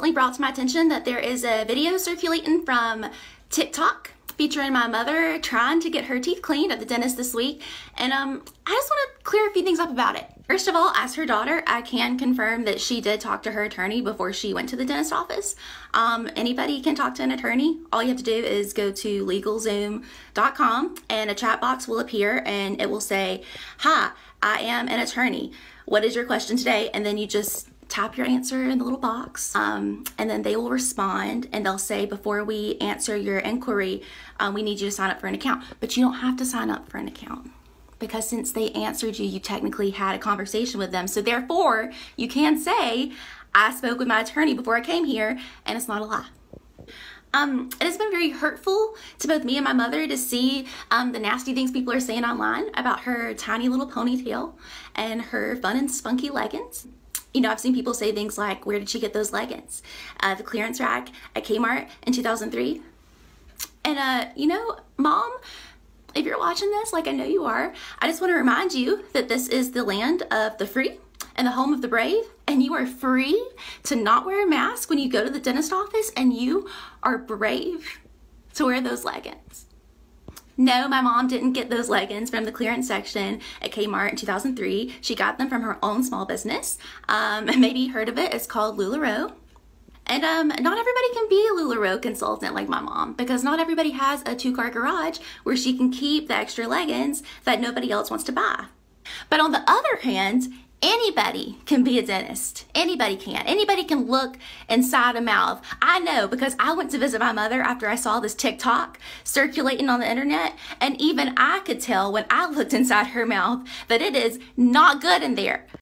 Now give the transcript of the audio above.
recently brought to my attention that there is a video circulating from TikTok featuring my mother trying to get her teeth cleaned at the dentist this week. And um, I just want to clear a few things up about it. First of all, as her daughter, I can confirm that she did talk to her attorney before she went to the dentist office. Um, anybody can talk to an attorney. All you have to do is go to legalzoom.com and a chat box will appear and it will say, Hi, I am an attorney. What is your question today? And then you just Tap your answer in the little box um, and then they will respond and they'll say before we answer your inquiry um, we need you to sign up for an account but you don't have to sign up for an account because since they answered you you technically had a conversation with them so therefore you can say i spoke with my attorney before i came here and it's not a lie um, it has been very hurtful to both me and my mother to see um, the nasty things people are saying online about her tiny little ponytail and her fun and spunky leggings. You know, I've seen people say things like, where did she get those leggings? Uh, the clearance rack at Kmart in 2003. And, uh, you know, mom, if you're watching this, like I know you are, I just want to remind you that this is the land of the free and the home of the brave, and you are free to not wear a mask when you go to the dentist office, and you are brave to wear those leggings. No, my mom didn't get those leggings from the clearance section at Kmart in 2003. She got them from her own small business. Um, maybe heard of it. It's called LuLaRoe. And um, not everybody can be a LuLaRoe consultant like my mom because not everybody has a two-car garage where she can keep the extra leggings that nobody else wants to buy. But on the other hand, Anybody can be a dentist. Anybody can. Anybody can look inside a mouth. I know because I went to visit my mother after I saw this TikTok circulating on the internet, and even I could tell when I looked inside her mouth that it is not good in there.